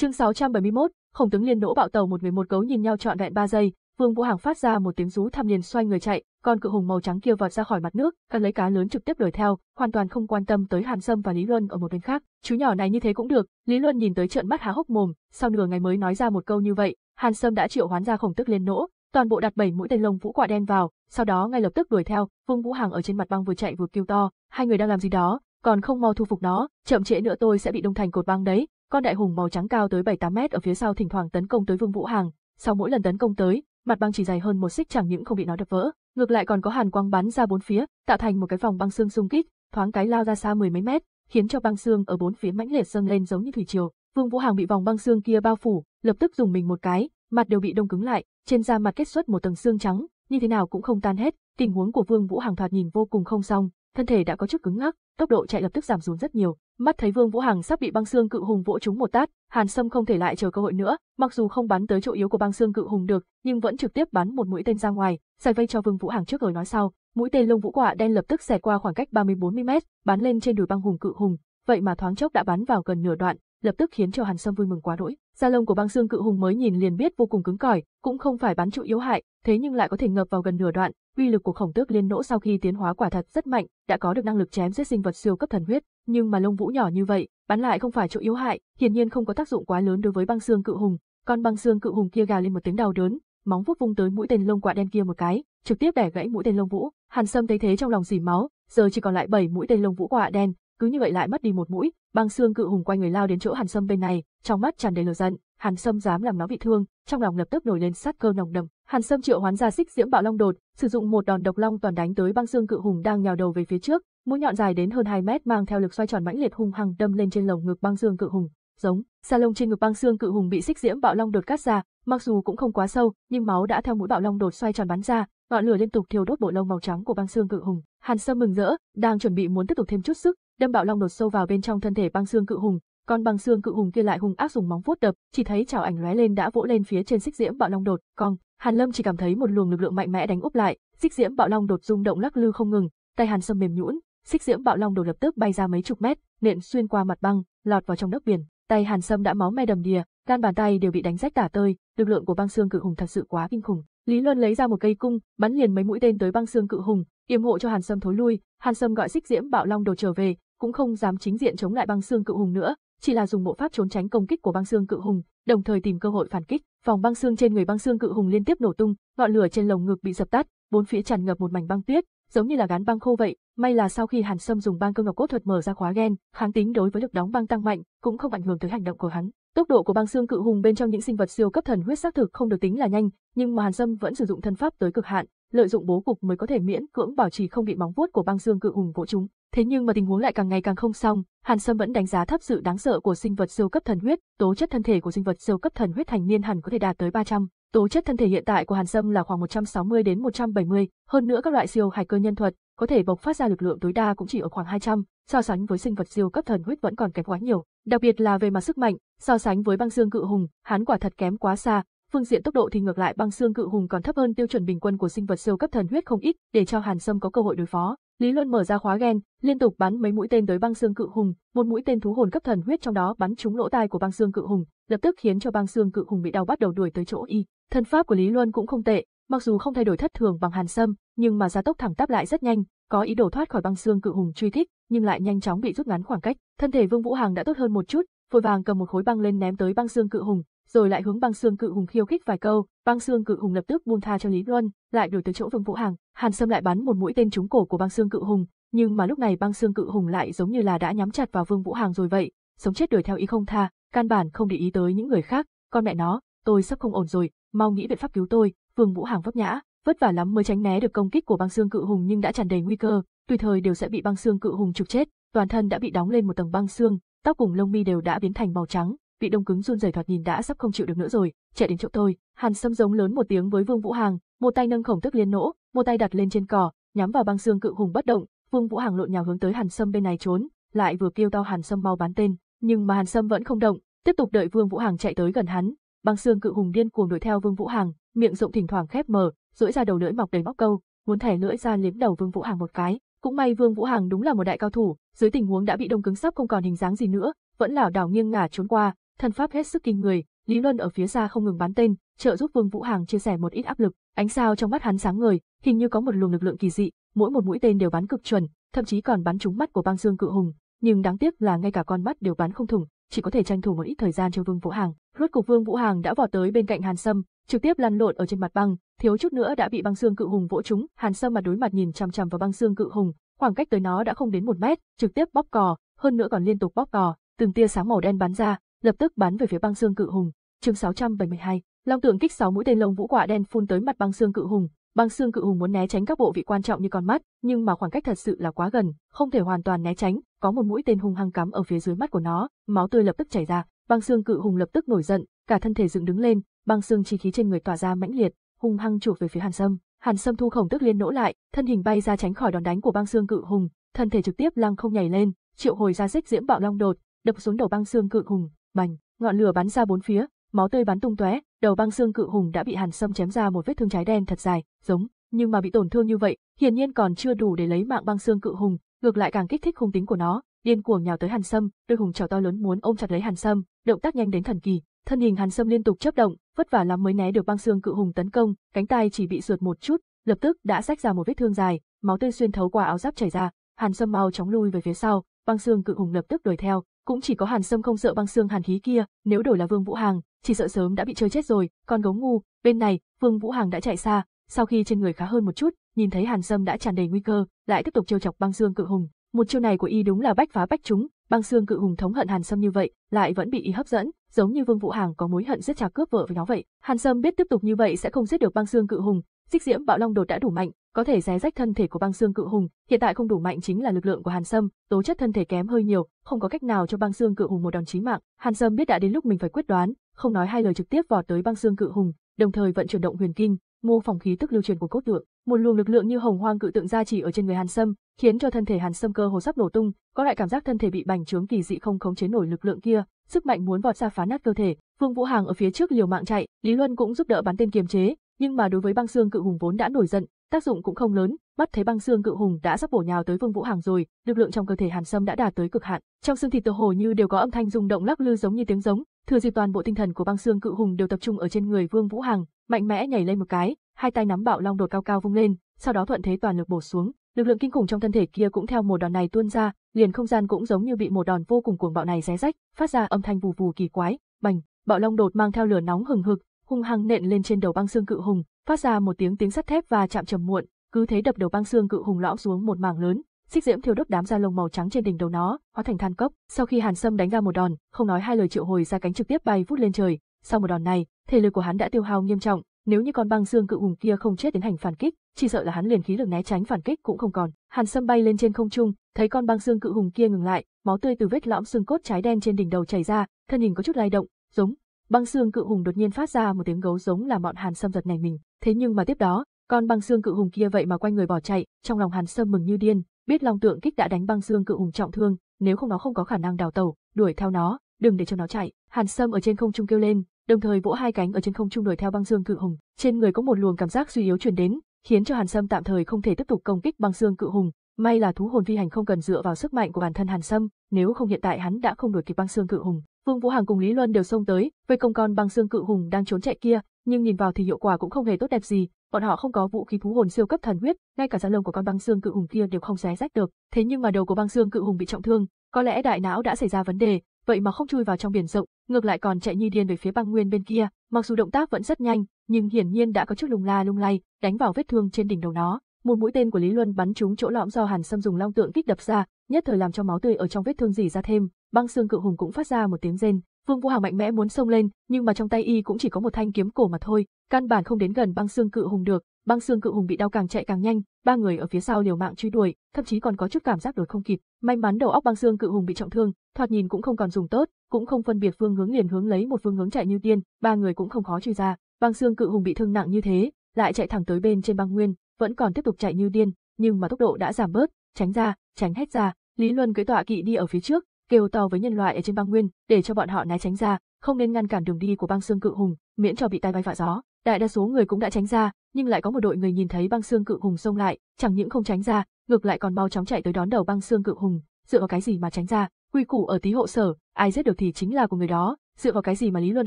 Chương 671, Khổng tướng liên nỗ bạo tàu một người một gấu nhìn nhau trọn vẹn 3 giây, Vương Vũ Hàng phát ra một tiếng rú thảm liền xoay người chạy, con cự hùng màu trắng kia vọt ra khỏi mặt nước, cắn lấy cá lớn trực tiếp đuổi theo, hoàn toàn không quan tâm tới Hàn Sâm và Lý Luân ở một bên khác. Chú nhỏ này như thế cũng được, Lý Luân nhìn tới trợn mắt há hốc mồm, sau nửa ngày mới nói ra một câu như vậy, Hàn Sâm đã triệu hoán ra khổng tức lên nỗ, toàn bộ đặt bảy mũi tên lông vũ quạ đen vào, sau đó ngay lập tức đuổi theo, Vương Vũ Hàng ở trên mặt băng vừa chạy vừa kêu to, hai người đang làm gì đó, còn không mau thu phục nó, chậm trễ nữa tôi sẽ bị đông thành cột băng đấy. Con đại hùng màu trắng cao tới 7-8 mét ở phía sau thỉnh thoảng tấn công tới Vương Vũ Hàng, sau mỗi lần tấn công tới, mặt băng chỉ dày hơn một xích chẳng những không bị nó đập vỡ, ngược lại còn có hàn quang bắn ra bốn phía, tạo thành một cái vòng băng xương xung kích, thoáng cái lao ra xa mười mấy mét, khiến cho băng xương ở bốn phía mãnh liệt dâng lên giống như thủy triều. Vương Vũ Hàng bị vòng băng xương kia bao phủ, lập tức dùng mình một cái, mặt đều bị đông cứng lại, trên da mặt kết xuất một tầng xương trắng, như thế nào cũng không tan hết, tình huống của Vương Vũ Hàng thoạt nhìn vô cùng không xong, thân thể đã có chút cứng ngắc, tốc độ chạy lập tức giảm xuống rất nhiều. Mắt thấy Vương Vũ Hằng sắp bị băng xương cự hùng vỗ trúng một tát, Hàn Sâm không thể lại chờ cơ hội nữa, mặc dù không bắn tới chỗ yếu của băng xương cự hùng được, nhưng vẫn trực tiếp bắn một mũi tên ra ngoài, giải vây cho Vương Vũ Hằng trước rồi nói sau. Mũi tên lông vũ quả đen lập tức xẻ qua khoảng cách 30-40 mét, bắn lên trên đùi băng hùng cự hùng, vậy mà thoáng chốc đã bắn vào gần nửa đoạn, lập tức khiến cho Hàn Sâm vui mừng quá đỗi. Da lông của băng xương cự hùng mới nhìn liền biết vô cùng cứng cỏi, cũng không phải bắn trụ yếu hại, thế nhưng lại có thể ngập vào gần nửa đoạn, uy lực của khổng tước liên nỗ sau khi tiến hóa quả thật rất mạnh, đã có được năng lực chém giết sinh vật siêu cấp thần huyết, nhưng mà lông vũ nhỏ như vậy, bắn lại không phải chỗ yếu hại, hiển nhiên không có tác dụng quá lớn đối với băng xương cự hùng, con băng xương cự hùng kia gào lên một tiếng đau đớn, móng vuốt vung tới mũi tên lông quạ đen kia một cái, trực tiếp đẻ gãy mũi tên lông vũ, Hàn Sâm thấy thế trong lòng rỉ máu, giờ chỉ còn lại 7 mũi tên lông vũ quạ đen, cứ như vậy lại mất đi một mũi, băng xương cự hùng quay người lao đến chỗ Hàn Sâm bên này, trong mắt tràn đầy lửa giận, Hàn Sâm dám làm nó bị thương, trong lòng lập tức nổi lên sát cơ nồng đậm, Hàn Sâm triệu hoán ra xích diễm bạo long đột, sử dụng một đòn độc long toàn đánh tới băng xương cự hùng đang nhào đầu về phía trước, mũi nhọn dài đến hơn 2 mét mang theo lực xoay tròn mãnh liệt hung hăng đâm lên trên lồng ngực băng xương cự hùng. Giống, sa lông trên ngực băng xương cự hùng bị xích diễm bạo long đột cắt ra, mặc dù cũng không quá sâu, nhưng máu đã theo mũi bạo long đột xoay tròn bắn ra, ngọn lửa liên tục thiêu đốt bộ lông màu trắng của băng xương cự hùng. Hàn Sâm mừng rỡ, đang chuẩn bị muốn tiếp tục thêm chút sức, đâm bạo long đột sâu vào bên trong thân thể băng xương cự hùng, còn bằng xương cự hùng kia lại hung ác dùng móng vuốt đập, chỉ thấy chảo ảnh lóe lên đã vỗ lên phía trên xích diễm bạo long đột, cong, Hàn Lâm chỉ cảm thấy một luồng lực lượng mạnh mẽ đánh úp lại, xích diễm bạo long đột rung động lắc lư không ngừng, tay Hàn Sâm mềm nhũn, xích diễm bạo long đột lập tức bay ra mấy chục mét, nện xuyên qua mặt băng, lọt vào trong đất biển, tay Hàn Sâm đã máu me đầm đìa, gan bàn tay đều bị đánh rách tả tơi, lực lượng của băng xương cự hùng thật sự quá kinh khủng. Lý Luân lấy ra một cây cung, bắn liền mấy mũi tên tới băng xương cự hùng, yểm hộ cho Hàn Sâm thối lui, Hàn Sâm gọi xích diễm bạo long đột trở về, cũng không dám chính diện chống lại băng xương cự hùng nữa, chỉ là dùng bộ pháp trốn tránh công kích của băng xương cự hùng, đồng thời tìm cơ hội phản kích. Vòng băng xương trên người băng xương cự hùng liên tiếp nổ tung, ngọn lửa trên lồng ngực bị dập tắt, bốn phía tràn ngập một mảnh băng tuyết, giống như là gán băng khô vậy. May là sau khi Hàn Sâm dùng băng cơ ngọc cốt thuật mở ra khóa gen, kháng tính đối với lực đóng băng tăng mạnh, cũng không ảnh hưởng tới hành động của hắn. Tốc độ của băng xương cự hùng bên trong những sinh vật siêu cấp thần huyết xác thực không được tính là nhanh, nhưng mà Hàn Sâm vẫn sử dụng thân pháp tới cực hạn, lợi dụng bố cục mới có thể miễn cưỡng bảo trì không bị móng vuốt của băng dương cự hùng vỗ chúng. Thế nhưng mà tình huống lại càng ngày càng không xong, Hàn Sâm vẫn đánh giá thấp sự đáng sợ của sinh vật siêu cấp thần huyết, tố chất thân thể của sinh vật siêu cấp thần huyết thành niên hẳn có thể đạt tới 300, tố chất thân thể hiện tại của Hàn Sâm là khoảng 160 đến 170, hơn nữa các loại siêu hải cơ nhân thuật có thể bộc phát ra lực lượng tối đa cũng chỉ ở khoảng 200, so sánh với sinh vật siêu cấp thần huyết vẫn còn kém quá nhiều, đặc biệt là về mặt sức mạnh, so sánh với băng dương cự hùng, hắn quả thật kém quá xa, phương diện tốc độ thì ngược lại băng xương cự hùng còn thấp hơn tiêu chuẩn bình quân của sinh vật siêu cấp thần huyết không ít, để cho Hàn Sâm có cơ hội đối phó. Lý Luân mở ra khóa gen, liên tục bắn mấy mũi tên tới băng xương cự hùng, một mũi tên thú hồn cấp thần huyết trong đó bắn trúng lỗ tai của băng xương cự hùng, lập tức khiến cho băng xương cự hùng bị đau bắt đầu đuổi tới chỗ y. Thân pháp của Lý Luân cũng không tệ, mặc dù không thay đổi thất thường bằng Hàn Sâm, nhưng mà gia tốc thẳng tắp lại rất nhanh, có ý đồ thoát khỏi băng xương cự hùng truy thích nhưng lại nhanh chóng bị rút ngắn khoảng cách. Thân thể Vương Vũ Hàng đã tốt hơn một chút, vội vàng cầm một khối băng lên ném tới băng xương cự hùng, rồi lại hướng băng xương cự hùng khiêu khích vài câu, băng xương cự hùng lập tức buông tha cho Lý Luân, lại đuổi tới chỗ Vương Vũ Hàng, Hàn Sâm lại bắn một mũi tên trúng cổ của băng xương cự hùng, nhưng mà lúc này băng xương cự hùng lại giống như là đã nhắm chặt vào Vương Vũ Hàng rồi vậy, sống chết đuổi theo ý không tha, căn bản không để ý tới những người khác, con mẹ nó, tôi sắp không ổn rồi, mau nghĩ biện pháp cứu tôi, Vương Vũ Hàng vấp ngã, vất vả lắm mới tránh né được công kích của băng xương cự hùng nhưng đã tràn đầy nguy cơ, tùy thời đều sẽ bị băng xương cự hùng trục chết, toàn thân đã bị đóng lên một tầng băng xương, tóc cùng lông mi đều đã biến thành màu trắng, vị đông cứng run rẩy thoạt nhìn đã sắp không chịu được nữa rồi, chạy đến chỗ tôi. Hàn Sâm giống lớn một tiếng với Vương Vũ Hàng, một tay nâng khổng tức liên nỗ, một tay đặt lên trên cỏ, nhắm vào băng xương cự hùng bất động. Vương Vũ Hàng lộn nhào hướng tới Hàn Sâm bên này trốn, lại vừa kêu to Hàn Sâm mau bán tên, nhưng mà Hàn Sâm vẫn không động, tiếp tục đợi Vương Vũ Hàng chạy tới gần hắn. Băng xương cự hùng điên cuồng đuổi theo Vương Vũ Hàng, miệng rộng thỉnh thoảng khép mở, rũi ra đầu lưỡi mọc đầy móc câu, muốn thẻ lưỡi ra liếm đầu Vương Vũ Hàng một cái. Cũng may Vương Vũ Hàng đúng là một đại cao thủ, dưới tình huống đã bị đông cứng sắp không còn hình dáng gì nữa, vẫn lảo đảo nghiêng ngả trốn qua, thần pháp hết sức kinh người, Lý Luân ở phía xa không ngừng bắn tên, trợ giúp Vương Vũ Hàng chia sẻ một ít áp lực, ánh sao trong mắt hắn sáng ngời, hình như có một luồng lực lượng kỳ dị, mỗi một mũi tên đều bắn cực chuẩn, thậm chí còn bắn trúng mắt của băng dương cự hùng, nhưng đáng tiếc là ngay cả con mắt đều bắn không thủng, chỉ có thể tranh thủ một ít thời gian cho Vương Vũ Hàng. Rốt cục Vương Vũ Hàng đã vọt tới bên cạnh Hàn Sâm, trực tiếp lăn lộn ở trên mặt băng, thiếu chút nữa đã bị băng xương cự hùng vỗ trúng. Hàn Sâm mặt đối mặt nhìn chằm chằm vào băng xương cự hùng, khoảng cách tới nó đã không đến một mét, trực tiếp bóp cò, hơn nữa còn liên tục bóp cò, từng tia sáng màu đen bắn ra, lập tức bắn về phía băng xương cự hùng. Chương 672, Long tượng kích 6 mũi tên lông vũ quả đen phun tới mặt băng xương cự hùng, băng xương cự hùng muốn né tránh các bộ vị quan trọng như con mắt, nhưng mà khoảng cách thật sự là quá gần, không thể hoàn toàn né tránh, có một mũi tên hung hăng cắm ở phía dưới mắt của nó, máu tươi lập tức chảy ra, băng xương cự hùng lập tức nổi giận, cả thân thể dựng đứng lên, băng xương chi khí trên người tỏa ra mãnh liệt, hung hăng chụp về phía Hàn Sâm. Hàn Sâm thu khổng tức liên nỗ lại, thân hình bay ra tránh khỏi đòn đánh của băng xương cự hùng, thân thể trực tiếp lăng không nhảy lên, triệu hồi ra xích diễm bạo long đột, đập xuống đầu băng xương cự hùng, bành, ngọn lửa bắn ra bốn phía, máu tươi bắn tung tóe, đầu băng xương cự hùng đã bị Hàn Sâm chém ra một vết thương trái đen thật dài, giống, nhưng mà bị tổn thương như vậy, hiển nhiên còn chưa đủ để lấy mạng băng xương cự hùng, ngược lại càng kích thích hung tính của nó, điên cuồng nhào tới Hàn Sâm, đôi hùng trảo to lớn muốn ôm chặt lấy Hàn Sâm, động tác nhanh đến thần kỳ, thân hình Hàn Sâm liên tục chớp động, vất vả lắm mới né được băng xương cự hùng tấn công, cánh tay chỉ bị sượt một chút, lập tức đã rách ra một vết thương dài, máu tươi xuyên thấu qua áo giáp chảy ra, Hàn Sâm mau chóng lui về phía sau, băng xương cự hùng lập tức đuổi theo, cũng chỉ có Hàn Sâm không sợ băng xương hàn khí kia, nếu đổi là Vương Vũ Hàng, chỉ sợ sớm đã bị chơi chết rồi, còn gấu ngu, bên này, Vương Vũ Hàng đã chạy xa, sau khi trên người khá hơn một chút, nhìn thấy Hàn Sâm đã tràn đầy nguy cơ, lại tiếp tục trêu chọc băng xương cự hùng, một chiêu này của y đúng là bách phá bách chúng, băng xương cự hùng thống hận Hàn Sâm như vậy, lại vẫn bị y hấp dẫn, giống như Vương Vũ Hàng có mối hận giết cha cướp vợ với nó vậy. Hàn Sâm biết tiếp tục như vậy sẽ không giết được băng xương cự hùng, Xích diễm bạo long đột đã đủ mạnh, có thể xé rách thân thể của băng xương cự hùng, hiện tại không đủ mạnh chính là lực lượng của Hàn Sâm, tố chất thân thể kém hơi nhiều, không có cách nào cho băng xương cự hùng một đòn chí mạng. Hàn Sâm biết đã đến lúc mình phải quyết đoán, không nói hai lời trực tiếp vọt tới băng xương cự hùng, đồng thời vận chuyển động huyền kinh, mô phỏng khí tức lưu truyền của cốt tượng, một luồng lực lượng như hồng hoang cự tượng gia trì ở trên người Hàn Sâm, khiến cho thân thể Hàn Sâm cơ hồ sắp nổ tung, có loại cảm giác thân thể bị bành trướng kỳ dị không khống chế nổi lực lượng kia, sức mạnh muốn vọt ra phá nát cơ thể. Vương Vũ Hàng ở phía trước liều mạng chạy, Lý Luân cũng giúp đỡ bắn tên kiềm chế, nhưng mà đối với băng xương cự hùng vốn đã nổi giận, tác dụng cũng không lớn, mắt thấy băng xương cự hùng đã sắp bổ nhào tới Vương Vũ Hàng rồi, lực lượng trong cơ thể Hàn Sâm đã đạt tới cực hạn, trong xương thịt tựa hồ như đều có âm thanh rung động lắc lư giống như tiếng giống, thừa dịp toàn bộ tinh thần của băng xương cự hùng đều tập trung ở trên người Vương Vũ Hàng, mạnh mẽ nhảy lên một cái, hai tay nắm bạo long đột cao cao vung lên, sau đó thuận thế toàn lực bổ xuống, lực lượng kinh khủng trong thân thể kia cũng theo một đòn này tuôn ra, liền không gian cũng giống như bị một đòn vô cùng cuồng bạo này xé rách, phát ra âm thanh vù vù kỳ quái, bành, bạo long đột mang theo lửa nóng hừng hực, hung hăng nện lên trên đầu băng xương cự hùng, phát ra một tiếng tiếng sắt thép và chạm trầm muộn, cứ thế đập đầu băng xương cự hùng lõm xuống một mảng lớn, xích diễm thiêu đốt đám da lông màu trắng trên đỉnh đầu nó, hóa thành than cốc. Sau khi Hàn Sâm đánh ra một đòn, không nói hai lời triệu hồi ra cánh trực tiếp bay vút lên trời. Sau một đòn này, thể lực của hắn đã tiêu hao nghiêm trọng, nếu như con băng xương cự hùng kia không chết đến hành phản kích, chỉ sợ là hắn liền khí lực né tránh phản kích cũng không còn. Hàn Sâm bay lên trên không trung, thấy con băng xương cự hùng kia ngừng lại, máu tươi từ vết lõm xương cốt trái đen trên đỉnh đầu chảy ra, thân hình có chút lay động, giống Băng xương cự hùng đột nhiên phát ra một tiếng gấu giống làm bọn Hàn Sâm giật nảy mình, thế nhưng mà tiếp đó, con băng xương cự hùng kia vậy mà quay người bỏ chạy, trong lòng Hàn Sâm mừng như điên, biết Long Tượng Kích đã đánh băng xương cự hùng trọng thương, nếu không nó không có khả năng đào tẩu, đuổi theo nó, đừng để cho nó chạy. Hàn Sâm ở trên không trung kêu lên, đồng thời vỗ hai cánh ở trên không trung đuổi theo băng xương cự hùng, trên người có một luồng cảm giác suy yếu truyền đến, khiến cho Hàn Sâm tạm thời không thể tiếp tục công kích băng xương cự hùng, may là thú hồn vi hành không cần dựa vào sức mạnh của bản thân Hàn Sâm, nếu không hiện tại hắn đã không đuổi kịp băng xương cự hùng. Vương Vũ Hàng cùng Lý Luân đều xông tới, với công con băng xương cự hùng đang trốn chạy kia, nhưng nhìn vào thì hiệu quả cũng không hề tốt đẹp gì, bọn họ không có vũ khí thú hồn siêu cấp thần huyết, ngay cả da lông của con băng xương cự hùng kia đều không xé rách được, thế nhưng mà đầu của băng xương cự hùng bị trọng thương, có lẽ đại não đã xảy ra vấn đề, vậy mà không chui vào trong biển rộng, ngược lại còn chạy như điên về phía băng nguyên bên kia, mặc dù động tác vẫn rất nhanh, nhưng hiển nhiên đã có chút lung la lung lay, đánh vào vết thương trên đỉnh đầu nó. Một mũi tên của Lý Luân bắn trúng chỗ lõm do Hàn Sâm dùng long tượng kích đập ra, nhất thời làm cho máu tươi ở trong vết thương dỉ ra thêm, băng xương cự hùng cũng phát ra một tiếng rên, Vương Vũ Hằng mạnh mẽ muốn xông lên, nhưng mà trong tay y cũng chỉ có một thanh kiếm cổ mà thôi, căn bản không đến gần băng xương cự hùng được, băng xương cự hùng bị đau càng chạy càng nhanh, ba người ở phía sau liều mạng truy đuổi, thậm chí còn có chút cảm giác đột không kịp, may mắn đầu óc băng xương cự hùng bị trọng thương, thoạt nhìn cũng không còn dùng tốt, cũng không phân biệt phương hướng liền hướng lấy một phương hướng chạy như điên, ba người cũng không khó truy ra, băng xương cự hùng bị thương nặng như thế, lại chạy thẳng tới bên trên băng nguyên, vẫn còn tiếp tục chạy như điên, nhưng mà tốc độ đã giảm bớt, tránh ra, tránh hết ra, Lý Luân cưỡi tọa kỵ đi ở phía trước, kêu to với nhân loại ở trên băng nguyên, để cho bọn họ né tránh ra, không nên ngăn cản đường đi của băng xương cự hùng, miễn cho bị tai bay vạ gió. Đại đa số người cũng đã tránh ra, nhưng lại có một đội người nhìn thấy băng xương cự hùng xông lại, chẳng những không tránh ra, ngược lại còn mau chóng chạy tới đón đầu băng xương cự hùng, dựa vào cái gì mà tránh ra? Quy củ ở tí hộ sở, ai giết được thì chính là của người đó, dựa vào cái gì mà Lý Luân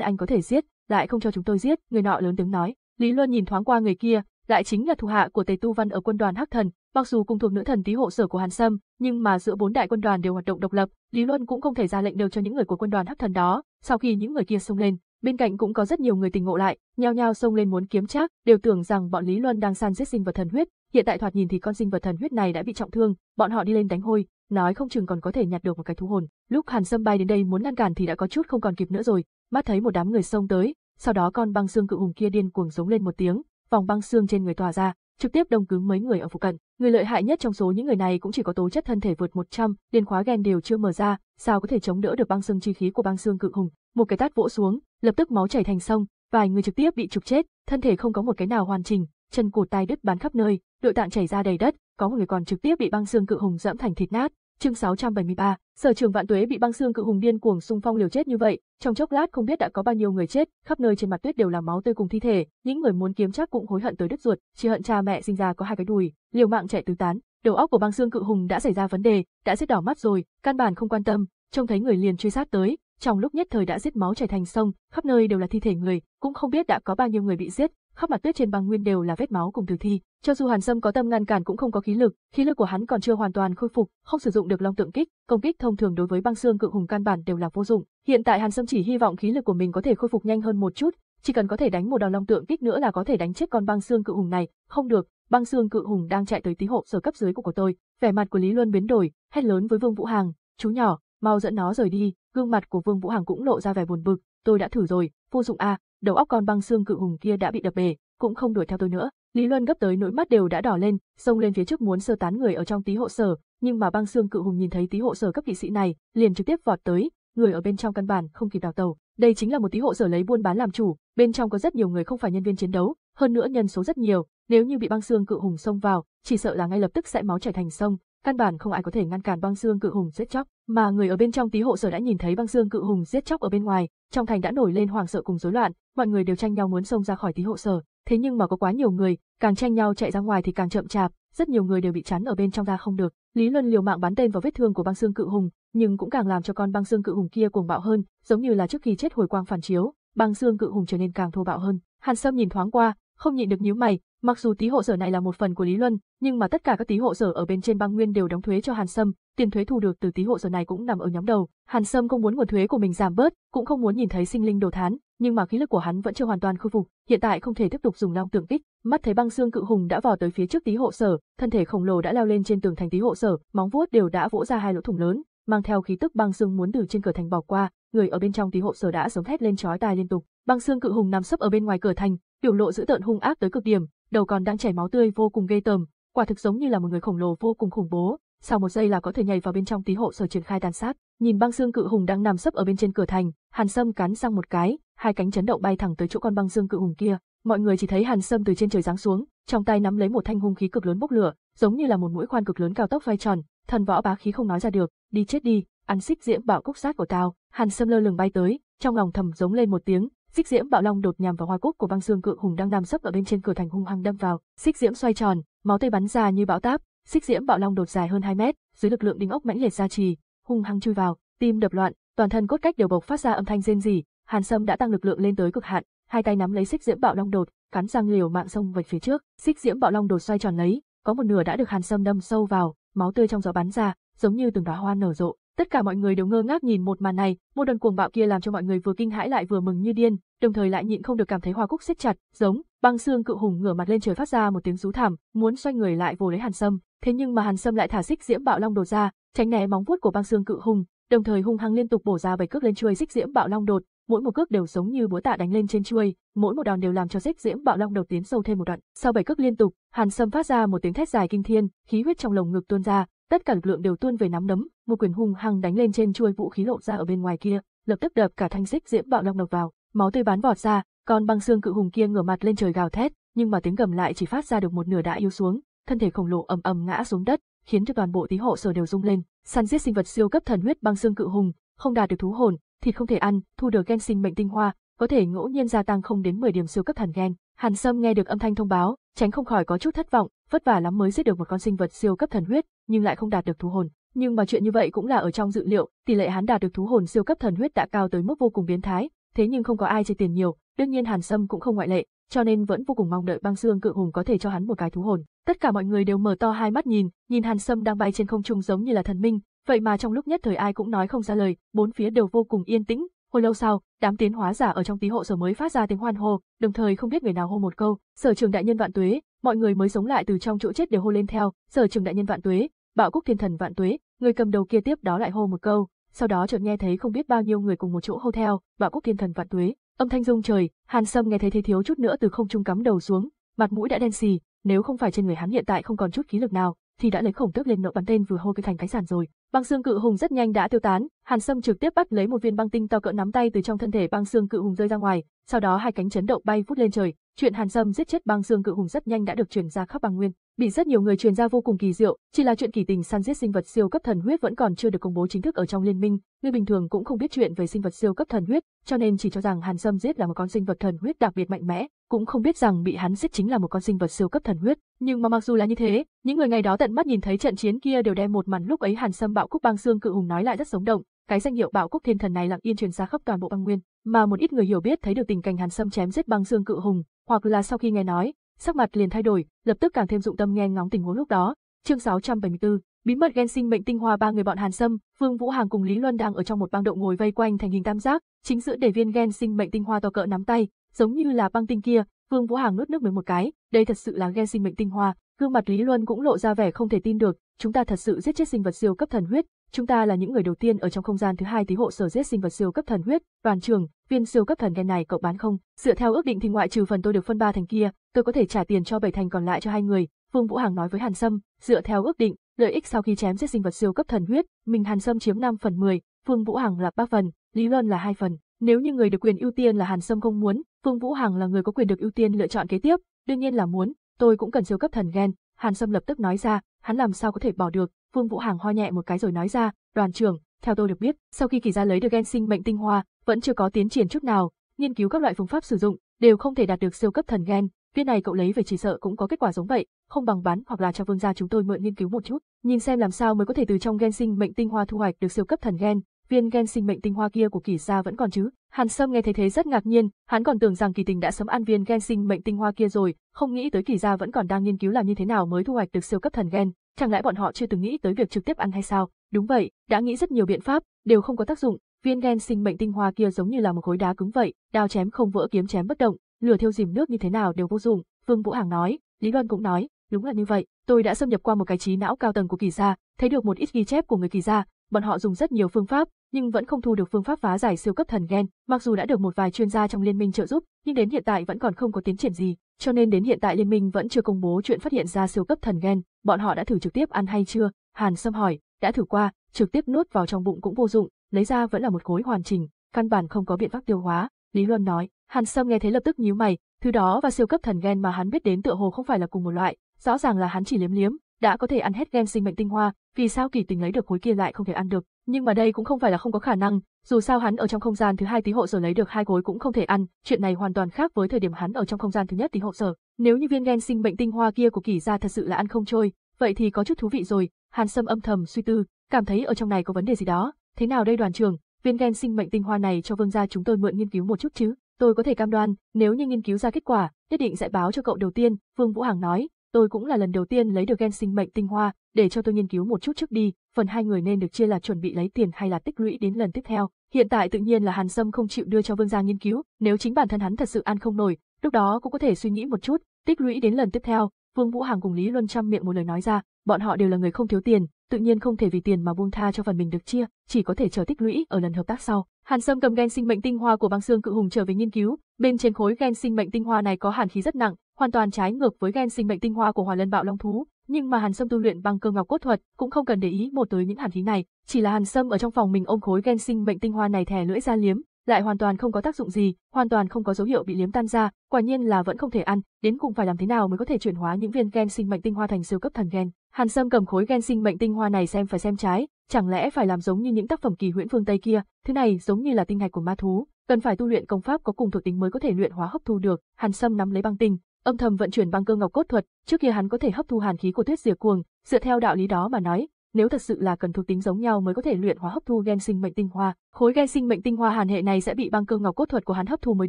anh có thể giết, lại không cho chúng tôi giết, người nọ lớn tiếng nói. Lý Luân nhìn thoáng qua người kia, lại chính là thủ hạ của Tề Tu Văn ở quân đoàn Hắc Thần, Mặc dù cùng thuộc nữ thần tí hộ sở của Hàn Sâm, nhưng mà giữa bốn đại quân đoàn đều hoạt động độc lập, Lý Luân cũng không thể ra lệnh đều cho những người của quân đoàn hắc thần đó. Sau khi những người kia xông lên, bên cạnh cũng có rất nhiều người tình ngộ lại, nhao nhao xông lên muốn kiếm trác, đều tưởng rằng bọn Lý Luân đang san giết sinh vật thần huyết, hiện tại thoạt nhìn thì con sinh vật thần huyết này đã bị trọng thương, bọn họ đi lên đánh hôi, nói không chừng còn có thể nhặt được một cái thú hồn. Lúc Hàn Sâm bay đến đây muốn ngăn cản thì đã có chút không còn kịp nữa rồi, mắt thấy một đám người xông tới, sau đó con băng xương cự hùng kia điên cuồng giống lên một tiếng, vòng băng xương trên người tỏa ra, trực tiếp đông cứng mấy người ở phụ cận. Người lợi hại nhất trong số những người này cũng chỉ có tố chất thân thể vượt 100, điền khóa gen đều chưa mở ra, sao có thể chống đỡ được băng xương chi khí của băng xương cự hùng. Một cái tát vỗ xuống, lập tức máu chảy thành sông, vài người trực tiếp bị trục chết, thân thể không có một cái nào hoàn chỉnh, chân cổ tay đứt bán khắp nơi, đội tạng chảy ra đầy đất, có một người còn trực tiếp bị băng xương cự hùng dẫm thành thịt nát. Chương 673, Sở trưởng Vạn Tuế bị băng xương cự hùng điên cuồng xung phong liều chết như vậy, trong chốc lát không biết đã có bao nhiêu người chết, khắp nơi trên mặt tuyết đều là máu tươi cùng thi thể, những người muốn kiếm chắc cũng hối hận tới đứt ruột, chỉ hận cha mẹ sinh ra có hai cái đùi, liều mạng chạy tứ tán, đầu óc của băng xương cự hùng đã xảy ra vấn đề, đã giết đỏ mắt rồi, căn bản không quan tâm, trông thấy người liền truy sát tới, trong lúc nhất thời đã giết máu chảy thành sông, khắp nơi đều là thi thể người, cũng không biết đã có bao nhiêu người bị giết, khắp mặt tuyết trên băng nguyên đều là vết máu cùng tử thi, cho dù Hàn Sâm có tâm ngăn cản cũng không có khí lực, khí lực của hắn còn chưa hoàn toàn khôi phục, không sử dụng được long tượng kích, công kích thông thường đối với băng xương cự hùng căn bản đều là vô dụng. Hiện tại Hàn Sâm chỉ hy vọng khí lực của mình có thể khôi phục nhanh hơn một chút, chỉ cần có thể đánh một đòn long tượng kích nữa là có thể đánh chết con băng xương cự hùng này, không được, băng xương cự hùng đang chạy tới tí hộ sở cấp dưới của của tôi. Vẻ mặt của Lý Luân biến đổi, hét lớn với Vương Vũ Hàng, "Chú nhỏ, mau dẫn nó rời đi." Gương mặt của Vương Vũ Hàng cũng lộ ra vẻ buồn bực, "Tôi đã thử rồi, vô dụng a, đầu óc con băng xương cự hùng kia đã bị đập bể, cũng không đuổi theo tôi nữa." Lý Luân gấp tới nỗi mắt đều đã đỏ lên, xông lên phía trước muốn sơ tán người ở trong tí hộ sở, nhưng mà băng xương cự hùng nhìn thấy tí hộ sở cấp kỵ sĩ này, liền trực tiếp vọt tới, người ở bên trong căn bản không kịp đào tàu. Đây chính là một tí hộ sở lấy buôn bán làm chủ, bên trong có rất nhiều người không phải nhân viên chiến đấu, hơn nữa nhân số rất nhiều, nếu như bị băng xương cự hùng xông vào, chỉ sợ là ngay lập tức sẽ máu chảy thành sông, căn bản không ai có thể ngăn cản băng xương cự hùng giết chóc, mà người ở bên trong tí hộ sở đã nhìn thấy băng xương cự hùng giết chóc ở bên ngoài, trong thành đã nổi lên hoảng sợ cùng rối loạn, mọi người đều tranh nhau muốn xông ra khỏi tí hộ sở, thế nhưng mà có quá nhiều người, càng tranh nhau chạy ra ngoài thì càng chậm chạp, rất nhiều người đều bị chắn ở bên trong ra không được. Lý Luân liều mạng bắn tên vào vết thương của băng xương cự hùng, nhưng cũng càng làm cho con băng xương cự hùng kia cuồng bạo hơn, giống như là trước khi chết hồi quang phản chiếu, băng xương cự hùng trở nên càng thô bạo hơn. Hàn Sâm nhìn thoáng qua, không nhịn được nhíu mày, mặc dù tí hộ sở này là một phần của Lý Luân, nhưng mà tất cả các tí hộ sở ở bên trên băng nguyên đều đóng thuế cho Hàn Sâm, tiền thuế thu được từ tí hộ sở này cũng nằm ở nhóm đầu. Hàn Sâm không muốn nguồn thuế của mình giảm bớt, cũng không muốn nhìn thấy sinh linh đổ thán, nhưng mà khí lực của hắn vẫn chưa hoàn toàn khôi phục, hiện tại không thể tiếp tục dùng long tượng kích. Mắt thấy băng xương cự hùng đã vò tới phía trước tí hộ sở, thân thể khổng lồ đã leo lên trên tường thành tí hộ sở, móng vuốt đều đã vỗ ra hai lỗ thủng lớn, mang theo khí tức băng xương muốn từ trên cửa thành bỏ qua, người ở bên trong tí hộ sở đã giống thét lên chói tai liên tục. Băng xương cự hùng nằm sấp ở bên ngoài cửa thành, Biểu lộ dữ tợn hung ác tới cực điểm, đầu còn đang chảy máu tươi vô cùng ghê tởm, quả thực giống như là một người khổng lồ vô cùng khủng bố, sau một giây là có thể nhảy vào bên trong tí hộ sở triển khai tàn sát. Nhìn băng xương cự hùng đang nằm sấp ở bên trên cửa thành, Hàn Sâm cắn răng một cái, hai cánh chấn động bay thẳng tới chỗ con băng xương cự hùng kia. Mọi người chỉ thấy Hàn Sâm từ trên trời giáng xuống, trong tay nắm lấy một thanh hung khí cực lớn bốc lửa, giống như là một mũi khoan cực lớn cao tốc xoay tròn, thần võ bá khí không nói ra được, đi chết đi, ăn xích diễm bạo cúc sát của tao. Hàn Sâm lơ lửng bay tới, trong lòng thầm giống lên một tiếng, Xích diễm bạo long đột nhằm vào hoa cúc của băng xương cự hùng đang nằm sấp ở bên trên cửa thành hung hăng đâm vào, xích diễm xoay tròn, máu tươi bắn ra như bão táp, xích diễm bạo long đột dài hơn 2 mét, dưới lực lượng đinh ốc mãnh liệt ra trì, hung hăng chui vào, tim đập loạn, toàn thân cốt cách đều bộc phát ra âm thanh rên rỉ, Hàn Sâm đã tăng lực lượng lên tới cực hạn, hai tay nắm lấy xích diễm bạo long đột, cắn răng liều mạng xông về phía trước, xích diễm bạo long đột xoay tròn lấy, có một nửa đã được Hàn Sâm đâm sâu vào, máu tươi trong gió bắn ra, giống như từng đóa hoa nở rộ. Tất cả mọi người đều ngơ ngác nhìn một màn này, một đòn cuồng bạo kia làm cho mọi người vừa kinh hãi lại vừa mừng như điên, đồng thời lại nhịn không được cảm thấy hoa cúc siết chặt, giống băng xương cự hùng ngửa mặt lên trời phát ra một tiếng rú thảm, muốn xoay người lại vồ lấy Hàn Sâm, thế nhưng mà Hàn Sâm lại thả xích diễm bạo long đột ra, tránh né móng vuốt của băng xương cự hùng, đồng thời hung hăng liên tục bổ ra bảy cước lên chuôi xích diễm bạo long đột, mỗi một cước đều giống như búa tạ đánh lên trên chuôi, mỗi một đòn đều làm cho xích diễm bạo long đột tiến sâu thêm một đoạn. Sau bảy cước liên tục, Hàn Sâm phát ra một tiếng thét dài kinh thiên, khí huyết trong lồng ngực tuôn ra, Tất cả lực lượng đều tuôn về nắm đấm, một quyền hung hăng đánh lên trên chuôi vũ khí lộ ra ở bên ngoài kia, lập tức đập cả thanh xích diễm bạo long độc vào, máu tươi bắn vọt ra, còn băng xương cự hùng kia ngửa mặt lên trời gào thét, nhưng mà tiếng gầm lại chỉ phát ra được một nửa đã yếu xuống, thân thể khổng lồ ầm ầm ngã xuống đất, khiến cho toàn bộ tí hộ sở đều rung lên. Săn giết sinh vật siêu cấp thần huyết băng xương cự hùng, không đạt được thú hồn, thịt không thể ăn, thu được gen sinh mệnh tinh hoa, có thể ngẫu nhiên gia tăng không đến 10 điểm siêu cấp thần gen. Hàn Sâm nghe được âm thanh thông báo, tránh không khỏi có chút thất vọng, vất vả lắm mới giết được một con sinh vật siêu cấp thần huyết, nhưng lại không đạt được thú hồn. Nhưng mà chuyện như vậy cũng là ở trong dự liệu, tỷ lệ hắn đạt được thú hồn siêu cấp thần huyết đã cao tới mức vô cùng biến thái, thế nhưng không có ai chơi tiền nhiều, đương nhiên Hàn Sâm cũng không ngoại lệ, cho nên vẫn vô cùng mong đợi băng xương cự hùng có thể cho hắn một cái thú hồn. Tất cả mọi người đều mở to hai mắt nhìn, nhìn Hàn Sâm đang bay trên không trung giống như là thần minh, vậy mà trong lúc nhất thời ai cũng nói không ra lời, bốn phía đều vô cùng yên tĩnh. Hồi lâu sau, đám tiến hóa giả ở trong tí hộ sở mới phát ra tiếng hoan hô, đồng thời không biết người nào hô một câu, "Sở trường đại nhân vạn tuế, mọi người mới sống lại từ trong chỗ chết đều hô lên theo, sở trường đại nhân vạn tuế, bạo quốc thiên thần vạn tuế, người cầm đầu kia tiếp đó lại hô một câu, sau đó chợt nghe thấy không biết bao nhiêu người cùng một chỗ hô theo, bạo quốc thiên thần vạn tuế, âm thanh rung trời, Hàn Sâm nghe thấy thế thiếu chút nữa từ không trung cắm đầu xuống, mặt mũi đã đen xì, nếu không phải trên người hắn hiện tại không còn chút khí lực nào, thì đã lấy khổng tước lên nộp bắn tên vừa hô cái thành cái sàn rồi. Băng xương cự hùng rất nhanh đã tiêu tán, Hàn Sâm trực tiếp bắt lấy một viên băng tinh to cỡ nắm tay từ trong thân thể băng xương cự hùng rơi ra ngoài, sau đó hai cánh chấn động bay vút lên trời, Chuyện Hàn Sâm giết chết băng dương cự hùng rất nhanh đã được truyền ra khắp băng nguyên, bị rất nhiều người truyền ra vô cùng kỳ diệu, chỉ là chuyện kỳ tình săn giết sinh vật siêu cấp thần huyết vẫn còn chưa được công bố chính thức ở trong liên minh, người bình thường cũng không biết chuyện về sinh vật siêu cấp thần huyết, cho nên chỉ cho rằng Hàn Sâm giết là một con sinh vật thần huyết đặc biệt mạnh mẽ, cũng không biết rằng bị hắn giết chính là một con sinh vật siêu cấp thần huyết, nhưng mà mặc dù là như thế, những người ngày đó tận mắt nhìn thấy trận chiến kia đều đem một màn lúc ấy Hàn Sâm bạo cúc băng xương cự hùng nói lại rất sống động, cái danh hiệu bạo cúc thiên thần này lặng yên truyền ra khắp toàn bộ băng nguyên, mà một ít người hiểu biết thấy được tình cảnh Hàn Sâm chém giết băng xương cự hùng, hoặc là sau khi nghe nói, sắc mặt liền thay đổi, lập tức càng thêm dụng tâm nghe ngóng tình huống lúc đó. Chương 674, bí mật gen sinh mệnh tinh hoa ba người bọn Hàn Sâm, Vương Vũ Hàng cùng Lý Luân đang ở trong một băng động ngồi vây quanh thành hình tam giác, chính giữa để viên gen sinh mệnh tinh hoa to cỡ nắm tay, giống như là băng tinh kia, Vương Vũ Hàng nuốt nước miếng một cái, đây thật sự là gen sinh mệnh tinh hoa, gương mặt Lý Luân cũng lộ ra vẻ không thể tin được, chúng ta thật sự giết chết sinh vật siêu cấp thần huyết, chúng ta là những người đầu tiên ở trong không gian thứ hai tí hộ sở giết sinh vật siêu cấp thần huyết, đoàn trường, viên siêu cấp thần gen này cậu bán không? Dựa theo ước định thì ngoại trừ phần tôi được phân ba thành kia, tôi có thể trả tiền cho bảy thành còn lại cho hai người, Vương Vũ Hàng nói với Hàn Sâm, dựa theo ước định, lợi ích sau khi chém giết sinh vật siêu cấp thần huyết, mình Hàn Sâm chiếm năm phần mười Vương Vũ Hàng là ba phần, Lý Luân là hai phần. Nếu như người được quyền ưu tiên là Hàn Sâm không muốn, Vương Vũ Hàng là người có quyền được ưu tiên lựa chọn kế tiếp, đương nhiên là muốn, tôi cũng cần siêu cấp thần gen, Hàn Sâm lập tức nói ra, hắn làm sao có thể bỏ được, Phương Vũ Hàng ho nhẹ một cái rồi nói ra, đoàn trưởng, theo tôi được biết, sau khi kỳ gia lấy được gen sinh mệnh tinh hoa, vẫn chưa có tiến triển chút nào, nghiên cứu các loại phương pháp sử dụng, đều không thể đạt được siêu cấp thần gen, viên này cậu lấy về chỉ sợ cũng có kết quả giống vậy, không bằng bán hoặc là cho vương gia chúng tôi mượn nghiên cứu một chút, nhìn xem làm sao mới có thể từ trong gen sinh mệnh tinh hoa thu hoạch được siêu cấp thần gen, viên gen sinh mệnh tinh hoa kia của kỳ gia vẫn còn chứ? Hàn Sâm nghe thấy thế rất ngạc nhiên, hắn còn tưởng rằng kỳ tình đã sớm ăn viên gen sinh mệnh tinh hoa kia rồi, không nghĩ tới kỳ gia vẫn còn đang nghiên cứu làm như thế nào mới thu hoạch được siêu cấp thần gen. Chẳng lẽ bọn họ chưa từng nghĩ tới việc trực tiếp ăn hay sao? Đúng vậy, đã nghĩ rất nhiều biện pháp, đều không có tác dụng, viên gen sinh mệnh tinh hoa kia giống như là một khối đá cứng vậy, đao chém không vỡ kiếm chém bất động, lửa thiêu dìm nước như thế nào đều vô dụng, Vương Vũ Hàng nói, Lý Loan cũng nói, đúng là như vậy, tôi đã xâm nhập qua một cái trí não cao tầng của kỳ gia, thấy được một ít ghi chép của người kỳ gia, bọn họ dùng rất nhiều phương pháp, nhưng vẫn không thu được phương pháp phá giải siêu cấp thần gen, mặc dù đã được một vài chuyên gia trong liên minh trợ giúp, nhưng đến hiện tại vẫn còn không có tiến triển gì, cho nên đến hiện tại Liên minh vẫn chưa công bố chuyện phát hiện ra siêu cấp thần gen, bọn họ đã thử trực tiếp ăn hay chưa? Hàn Sâm hỏi, đã thử qua, trực tiếp nuốt vào trong bụng cũng vô dụng, lấy ra vẫn là một khối hoàn chỉnh, căn bản không có biện pháp tiêu hóa, Lý Luân nói. Hàn Sâm nghe thấy lập tức nhíu mày, thứ đó và siêu cấp thần gen mà hắn biết đến tựa hồ không phải là cùng một loại, rõ ràng là hắn chỉ liếm liếm, đã có thể ăn hết gen sinh mệnh tinh hoa, vì sao kỳ tình lấy được khối kia lại không thể ăn được? Nhưng mà đây cũng không phải là không có khả năng, dù sao hắn ở trong không gian thứ hai tí hộ sở lấy được hai khối cũng không thể ăn, chuyện này hoàn toàn khác với thời điểm hắn ở trong không gian thứ nhất tí hộ sở. Nếu như viên gen sinh mệnh tinh hoa kia của kỳ gia thật sự là ăn không trôi, vậy thì có chút thú vị rồi. Hàn Sâm âm thầm suy tư, cảm thấy ở trong này có vấn đề gì đó. Thế nào đây đoàn trưởng, viên gen sinh mệnh tinh hoa này cho vương gia chúng tôi mượn nghiên cứu một chút chứ? Tôi có thể cam đoan, nếu như nghiên cứu ra kết quả, nhất định sẽ báo cho cậu đầu tiên. Vương Vũ Hàng nói, tôi cũng là lần đầu tiên lấy được gen sinh mệnh tinh hoa, để cho tôi nghiên cứu một chút trước đi, phần hai người nên được chia là chuẩn bị lấy tiền hay là tích lũy đến lần tiếp theo. Hiện tại tự nhiên là Hàn Sâm không chịu đưa cho Vương gia nghiên cứu, nếu chính bản thân hắn thật sự ăn không nổi, lúc đó cũng có thể suy nghĩ một chút, tích lũy đến lần tiếp theo. Vương Vũ Hàng cùng Lý Luân trăm miệng một lời nói ra, bọn họ đều là người không thiếu tiền, tự nhiên không thể vì tiền mà buông tha cho phần mình được chia, chỉ có thể chờ tích lũy ở lần hợp tác sau. Hàn Sâm cầm gen sinh mệnh tinh hoa của băng xương cự hùng trở về nghiên cứu, bên trên khối gen sinh mệnh tinh hoa này có hàn khí rất nặng, hoàn toàn trái ngược với gen sinh mệnh tinh hoa của Hỏa Lân Bạo Long thú, nhưng mà Hàn Sâm tu luyện bằng cơ ngọc cốt thuật, cũng không cần để ý một tới những hàn khí này, chỉ là Hàn Sâm ở trong phòng mình ôm khối gen sinh mệnh tinh hoa này thè lưỡi ra liếm, lại hoàn toàn không có tác dụng gì, hoàn toàn không có dấu hiệu bị liếm tan ra, quả nhiên là vẫn không thể ăn, đến cùng phải làm thế nào mới có thể chuyển hóa những viên gen sinh mệnh tinh hoa thành siêu cấp thần gen. Hàn Sâm cầm khối gen sinh mệnh tinh hoa này xem phải xem trái, chẳng lẽ phải làm giống như những tác phẩm kỳ huyễn phương Tây kia, thứ này giống như là tinh hạch của ma thú, cần phải tu luyện công pháp có cùng thuộc tính mới có thể luyện hóa hấp thu được. Hàn Sâm nắm lấy băng tinh, âm thầm vận chuyển băng cơ ngọc cốt thuật, trước kia hắn có thể hấp thu hàn khí của Tuyết Diệp Cuồng, dựa theo đạo lý đó mà nói, nếu thật sự là cần thuộc tính giống nhau mới có thể luyện hóa hấp thu gen sinh mệnh tinh hoa, khối gen sinh mệnh tinh hoa hàn hệ này sẽ bị băng cơ ngọc cốt thuật của hắn hấp thu mới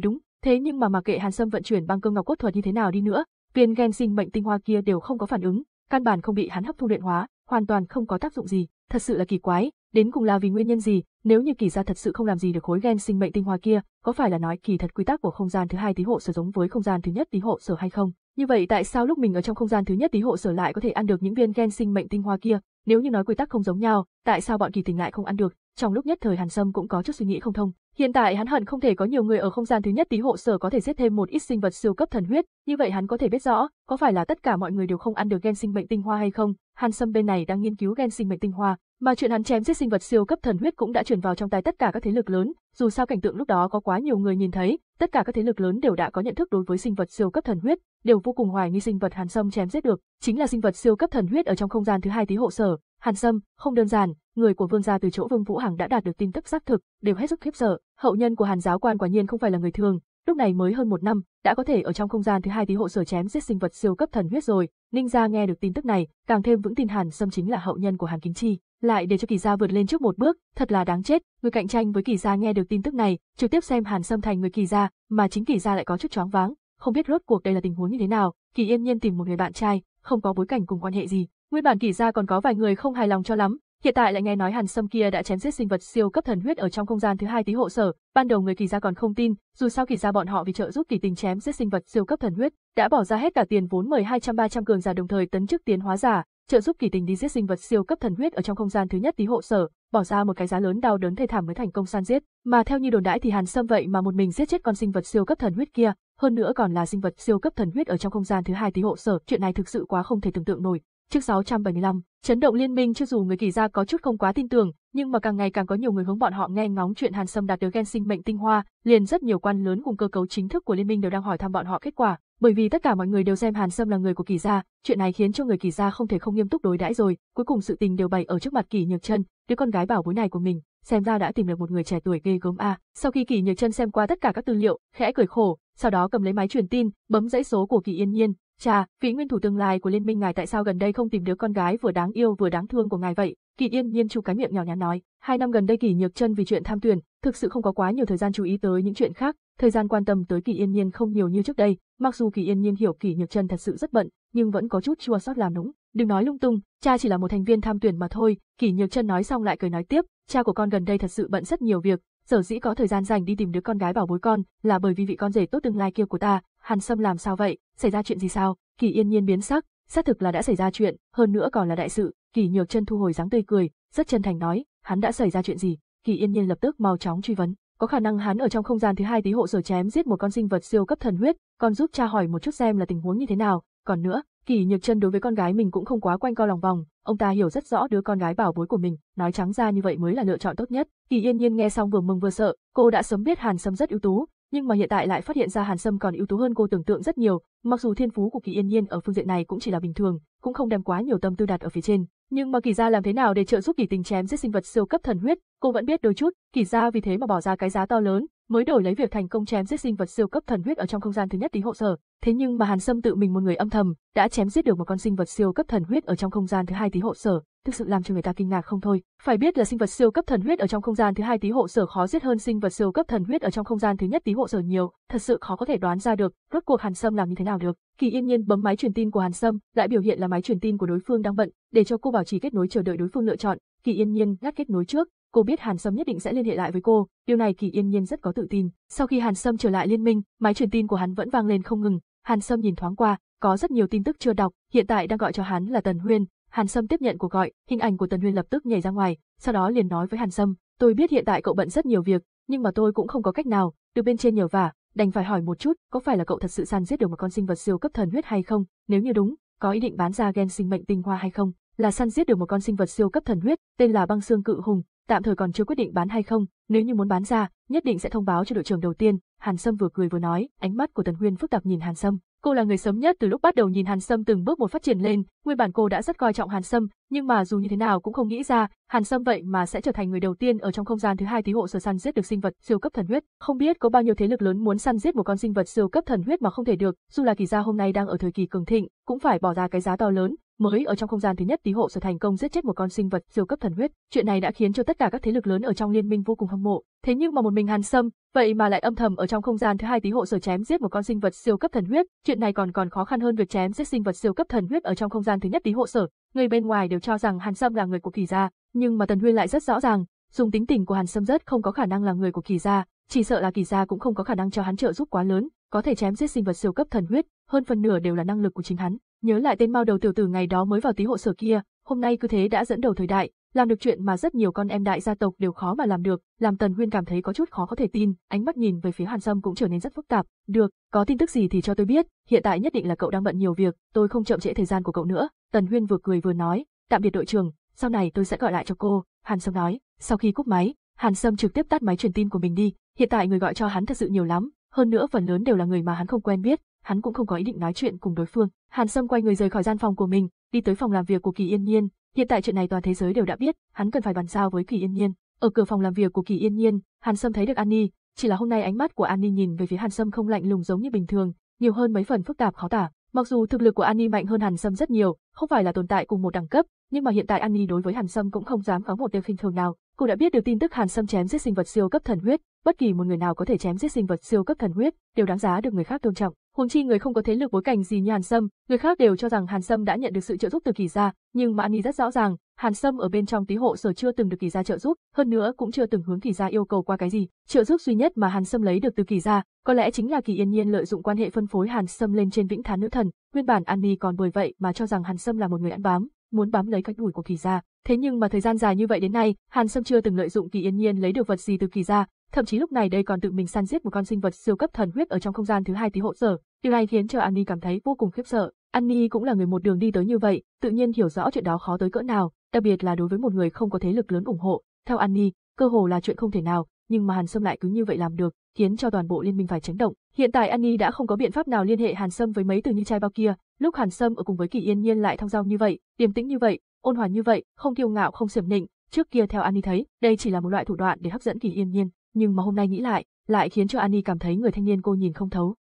đúng. Thế nhưng mà mà kệ Hàn Sâm vận chuyển băng cơ ngọc cốt thuật như thế nào đi nữa, viên gen sinh mệnh tinh hoa kia đều không có phản ứng, căn bản không bị hắn hấp thu luyện hóa, hoàn toàn không có tác dụng gì, thật sự là kỳ quái, Đến cùng là vì nguyên nhân gì, nếu như kỳ gia thật sự không làm gì được khối gen sinh mệnh tinh hoa kia, có phải là nói kỳ thật quy tắc của không gian thứ hai tí hộ sở giống với không gian thứ nhất tí hộ sở hay không? Như vậy tại sao lúc mình ở trong không gian thứ nhất tí hộ sở lại có thể ăn được những viên gen sinh mệnh tinh hoa kia? Nếu như nói quy tắc không giống nhau, tại sao bọn kỳ tình lại không ăn được? Trong lúc nhất thời Hàn Sâm cũng có chút suy nghĩ không thông. Hiện tại hắn hận không thể có nhiều người ở không gian thứ nhất tí hộ sở có thể giết thêm một ít sinh vật siêu cấp thần huyết, như vậy hắn có thể biết rõ, có phải là tất cả mọi người đều không ăn được gen sinh mệnh tinh hoa hay không? Hàn Sâm bên này đang nghiên cứu gen sinh mệnh tinh hoa, mà chuyện hắn chém giết sinh vật siêu cấp thần huyết cũng đã truyền vào trong tai tất cả các thế lực lớn, dù sao cảnh tượng lúc đó có quá nhiều người nhìn thấy, tất cả các thế lực lớn đều đã có nhận thức đối với sinh vật siêu cấp thần huyết, đều vô cùng hoài nghi sinh vật Hàn Sâm chém giết được, chính là sinh vật siêu cấp thần huyết ở trong không gian thứ hai tí hộ sở. Hàn Sâm, không đơn giản, người của Vương gia từ chỗ Vương Vũ Hằng đã đạt được tin tức xác thực, đều hết sức khiếp sợ, hậu nhân của Hàn giáo quan quả nhiên không phải là người thường, lúc này mới hơn một năm, đã có thể ở trong không gian thứ hai tí hộ sở chém giết sinh vật siêu cấp thần huyết rồi. Ninh gia nghe được tin tức này, càng thêm vững tin Hàn Sâm chính là hậu nhân của Hàn Kính Chi, lại để cho Kỳ gia vượt lên trước một bước, thật là đáng chết. Người cạnh tranh với Kỳ gia nghe được tin tức này, trực tiếp xem Hàn Sâm thành người Kỳ gia, mà chính Kỳ gia lại có chút choáng váng, không biết rốt cuộc đây là tình huống như thế nào. Kỳ Yên Nhiên tìm một người bạn trai, không có bối cảnh cùng quan hệ gì, nguyên bản Kỳ gia còn có vài người không hài lòng cho lắm, Hiện tại lại nghe nói Hàn Sâm kia đã chém giết sinh vật siêu cấp thần huyết ở trong không gian thứ hai tí hộ sở, ban đầu người kỳ gia còn không tin, dù sao kỳ gia bọn họ vì trợ giúp kỳ tình chém giết sinh vật siêu cấp thần huyết, đã bỏ ra hết cả tiền vốn mời ba trăm cường giả đồng thời tấn chức tiến hóa giả, trợ giúp kỳ tình đi giết sinh vật siêu cấp thần huyết ở trong không gian thứ nhất tí hộ sở, bỏ ra một cái giá lớn đau đớn thê thảm mới thành công san giết, mà theo như đồn đãi thì Hàn Sâm vậy mà một mình giết chết con sinh vật siêu cấp thần huyết kia, hơn nữa còn là sinh vật siêu cấp thần huyết ở trong không gian thứ hai tí hộ sở, chuyện này thực sự quá không thể tưởng tượng nổi. Trước 675, chấn động liên minh Chưa dù người kỳ gia có chút không quá tin tưởng, nhưng mà càng ngày càng có nhiều người hướng bọn họ nghe ngóng chuyện Hàn Sâm đạt được gen sinh mệnh tinh hoa, liền rất nhiều quan lớn cùng cơ cấu chính thức của liên minh đều đang hỏi thăm bọn họ kết quả, bởi vì tất cả mọi người đều xem Hàn Sâm là người của kỳ gia, chuyện này khiến cho người kỳ gia không thể không nghiêm túc đối đãi rồi, cuối cùng sự tình đều bày ở trước mặt kỳ nhược chân, đứa con gái bảo bối này của mình, xem ra đã tìm được một người trẻ tuổi ghê gớm a. Sau khi kỳ nhược chân xem qua tất cả các tư liệu, khẽ cười khổ, sau đó cầm lấy máy truyền tin, bấm dãy số của kỳ yên nhiên, Cha, vị nguyên thủ tương lai của liên minh ngài tại sao gần đây không tìm đứa con gái vừa đáng yêu vừa đáng thương của ngài vậy? Kỳ Yên Nhiên chu cái miệng nhỏ nhắn nói, hai năm gần đây Kỳ Nhược Chân vì chuyện tham tuyển, thực sự không có quá nhiều thời gian chú ý tới những chuyện khác, thời gian quan tâm tới Kỳ Yên Nhiên không nhiều như trước đây, mặc dù Kỳ Yên Nhiên hiểu Kỳ Nhược Chân thật sự rất bận, nhưng vẫn có chút chua xót làm nũng, đừng nói lung tung, cha chỉ là một thành viên tham tuyển mà thôi, Kỳ Nhược Chân nói xong lại cười nói tiếp, cha của con gần đây thật sự bận rất nhiều việc, sở dĩ có thời gian dành đi tìm đứa con gái bảo bối con, là bởi vì vị con rể tốt tương lai kia của ta, Hàn Sâm làm sao vậy, xảy ra chuyện gì sao? Kỳ Yên Nhiên biến sắc, xác thực là đã xảy ra chuyện, hơn nữa còn là đại sự, Kỳ Nhược Chân thu hồi dáng tươi cười, rất chân thành nói, hắn đã xảy ra chuyện gì? Kỳ Yên Nhiên lập tức mau chóng truy vấn, có khả năng hắn ở trong không gian thứ hai tí hộ sở chém giết một con sinh vật siêu cấp thần huyết, còn giúp cha hỏi một chút xem là tình huống như thế nào, còn nữa, Kỳ Nhược Chân đối với con gái mình cũng không quá quanh co lòng vòng, ông ta hiểu rất rõ đứa con gái bảo bối của mình, nói trắng ra như vậy mới là lựa chọn tốt nhất. Kỳ Yên Nhiên nghe xong vừa mừng vừa sợ, cô đã sớm biết Hàn Sâm rất ưu tú, nhưng mà hiện tại lại phát hiện ra Hàn Sâm còn ưu tú hơn cô tưởng tượng rất nhiều, mặc dù thiên phú của Kỳ Yên Nhiên ở phương diện này cũng chỉ là bình thường, cũng không đem quá nhiều tâm tư đặt ở phía trên, nhưng mà Kỳ gia làm thế nào để trợ giúp Kỳ Tình chém giết sinh vật siêu cấp thần huyết, cô vẫn biết đôi chút, Kỳ gia vì thế mà bỏ ra cái giá to lớn, mới đổi lấy việc thành công chém giết sinh vật siêu cấp thần huyết ở trong không gian thứ nhất tí hộ sở, thế nhưng mà Hàn Sâm tự mình một người âm thầm, đã chém giết được một con sinh vật siêu cấp thần huyết ở trong không gian thứ hai tí hộ sở, thực sự làm cho người ta kinh ngạc không thôi. Phải biết là sinh vật siêu cấp thần huyết ở trong không gian thứ hai tí hộ sở khó giết hơn sinh vật siêu cấp thần huyết ở trong không gian thứ nhất tí hộ sở nhiều, thật sự khó có thể đoán ra được, rốt cuộc Hàn Sâm làm như thế nào được. Kỳ Yên Nhiên bấm máy truyền tin của Hàn Sâm, lại biểu hiện là máy truyền tin của đối phương đang bận, để cho cô bảo trì kết nối chờ đợi đối phương lựa chọn. Kỳ Yên Nhiên ngắt kết nối trước, Cô biết Hàn Sâm nhất định sẽ liên hệ lại với cô, điều này Kỳ Yên Nhiên rất có tự tin. Sau khi Hàn Sâm trở lại liên minh, máy truyền tin của hắn vẫn vang lên không ngừng, Hàn Sâm nhìn thoáng qua, có rất nhiều tin tức chưa đọc, hiện tại đang gọi cho hắn là Tần Huyên. Hàn Sâm tiếp nhận cuộc gọi, hình ảnh của Tần Huyên lập tức nhảy ra ngoài, sau đó liền nói với Hàn Sâm, tôi biết hiện tại cậu bận rất nhiều việc, nhưng mà tôi cũng không có cách nào, được bên trên nhờ vả, đành phải hỏi một chút, có phải là cậu thật sự săn giết được một con sinh vật siêu cấp thần huyết hay không? Nếu như đúng, có ý định bán ra gen sinh mệnh tinh hoa hay không? Là săn giết được một con sinh vật siêu cấp thần huyết, tên là băng xương cự hùng, tạm thời còn chưa quyết định bán hay không, nếu như muốn bán ra, nhất định sẽ thông báo cho đội trưởng đầu tiên, Hàn Sâm vừa cười vừa nói, ánh mắt của Tần Huyên phức tạp nhìn Hàn Sâm. Cô là người sớm nhất từ lúc bắt đầu nhìn Hàn Sâm từng bước một phát triển lên, nguyên bản cô đã rất coi trọng Hàn Sâm, nhưng mà dù như thế nào cũng không nghĩ ra, Hàn Sâm vậy mà sẽ trở thành người đầu tiên ở trong không gian thứ hai tí hộ sở săn giết được sinh vật siêu cấp thần huyết, không biết có bao nhiêu thế lực lớn muốn săn giết một con sinh vật siêu cấp thần huyết mà không thể được, dù là kỳ gia hôm nay đang ở thời kỳ cường thịnh, cũng phải bỏ ra cái giá to lớn, mới ở trong không gian thứ nhất tí hộ sở thành công giết chết một con sinh vật siêu cấp thần huyết, chuyện này đã khiến cho tất cả các thế lực lớn ở trong liên minh vô cùng hâm mộ. Thế nhưng mà một mình Hàn Sâm, vậy mà lại âm thầm ở trong không gian thứ hai tí hộ sở chém giết một con sinh vật siêu cấp thần huyết, chuyện này còn còn khó khăn hơn việc chém giết sinh vật siêu cấp thần huyết ở trong không gian thứ nhất tí hộ sở. Người bên ngoài đều cho rằng Hàn Sâm là người của Kỳ gia, nhưng mà Tần Huyên lại rất rõ ràng, dùng tính tình của Hàn Sâm rất không có khả năng là người của Kỳ gia, chỉ sợ là Kỳ gia cũng không có khả năng cho hắn trợ giúp quá lớn, có thể chém giết sinh vật siêu cấp thần huyết, hơn phần nửa đều là năng lực của chính hắn nhớ lại tên mao đầu tiểu tử ngày đó mới vào tí hộ sở kia, hôm nay cứ thế đã dẫn đầu thời đại, làm được chuyện mà rất nhiều con em đại gia tộc đều khó mà làm được, làm Tần Huyên cảm thấy có chút khó có thể tin, ánh mắt nhìn về phía Hàn Sâm cũng trở nên rất phức tạp. Được, có tin tức gì thì cho tôi biết, hiện tại nhất định là cậu đang bận nhiều việc, tôi không chậm trễ thời gian của cậu nữa. Tần Huyên vừa cười vừa nói, tạm biệt đội trưởng, sau này tôi sẽ gọi lại cho cô. Hàn Sâm nói, sau khi cúp máy, Hàn Sâm trực tiếp tắt máy truyền tin của mình đi. Hiện tại người gọi cho hắn thật sự nhiều lắm, hơn nữa phần lớn đều là người mà hắn không quen biết, hắn cũng không có ý định nói chuyện cùng đối phương. Hàn Sâm quay người rời khỏi gian phòng của mình, đi tới phòng làm việc của Kỳ Yên Nhiên, hiện tại chuyện này toàn thế giới đều đã biết, hắn cần phải bàn giao với Kỳ Yên Nhiên. Ở cửa phòng làm việc của Kỳ Yên Nhiên, Hàn Sâm thấy được Annie. chỉ là hôm nay ánh mắt của Annie nhìn về phía Hàn Sâm không lạnh lùng giống như bình thường, nhiều hơn mấy phần phức tạp khó tả. Mặc dù thực lực của Annie mạnh hơn Hàn Sâm rất nhiều, không phải là tồn tại cùng một đẳng cấp, nhưng mà hiện tại Annie đối với Hàn Sâm cũng không dám có một tia khinh thường nào. Cô đã biết được tin tức Hàn Sâm chém giết sinh vật siêu cấp thần huyết, bất kỳ một người nào có thể chém giết sinh vật siêu cấp thần huyết đều đáng giá được người khác tôn trọng. Huống chi người không có thế lực bối cảnh gì như Hàn Sâm, người khác đều cho rằng Hàn Sâm đã nhận được sự trợ giúp từ Kỳ gia, nhưng Mã Ni rất rõ ràng, Hàn Sâm ở bên trong tí hộ sở chưa từng được Kỳ gia trợ giúp, hơn nữa cũng chưa từng hướng Kỳ gia yêu cầu qua cái gì. Trợ giúp duy nhất mà Hàn Sâm lấy được từ Kỳ gia, có lẽ chính là Kỳ Yên Nhiên lợi dụng quan hệ phân phối Hàn Sâm lên trên Vĩnh Thán nữ thần, nguyên bản An Ni còn bởi vậy mà cho rằng Hàn Sâm là một người ăn bám, muốn bám lấy cái đuổi của Kỳ gia, Thế nhưng mà thời gian dài như vậy đến nay, Hàn Sâm chưa từng lợi dụng Kỳ Yên Nhiên lấy được vật gì từ Kỳ gia, thậm chí lúc này đây còn tự mình săn giết một con sinh vật siêu cấp thần huyết ở trong không gian thứ hai tí hộ sở. Điều này khiến cho Annie cảm thấy vô cùng khiếp sợ. Annie cũng là người một đường đi tới như vậy, tự nhiên hiểu rõ chuyện đó khó tới cỡ nào, đặc biệt là đối với một người không có thế lực lớn ủng hộ. Theo Annie, cơ hồ là chuyện không thể nào, nhưng mà Hàn Sâm lại cứ như vậy làm được, khiến cho toàn bộ liên minh phải chấn động. Hiện tại Annie đã không có biện pháp nào liên hệ Hàn Sâm với mấy từ như trai bao kia, lúc Hàn Sâm ở cùng với Kỳ Yên Nhiên lại thong dong như vậy, điềm tĩnh như vậy, ôn hòa như vậy, không kiêu ngạo không xiểm nịnh, trước kia theo Annie thấy, đây chỉ là một loại thủ đoạn để hấp dẫn Kỳ Yên Nhiên, nhưng mà hôm nay nghĩ lại, lại khiến cho Annie cảm thấy người thanh niên cô nhìn không thấu.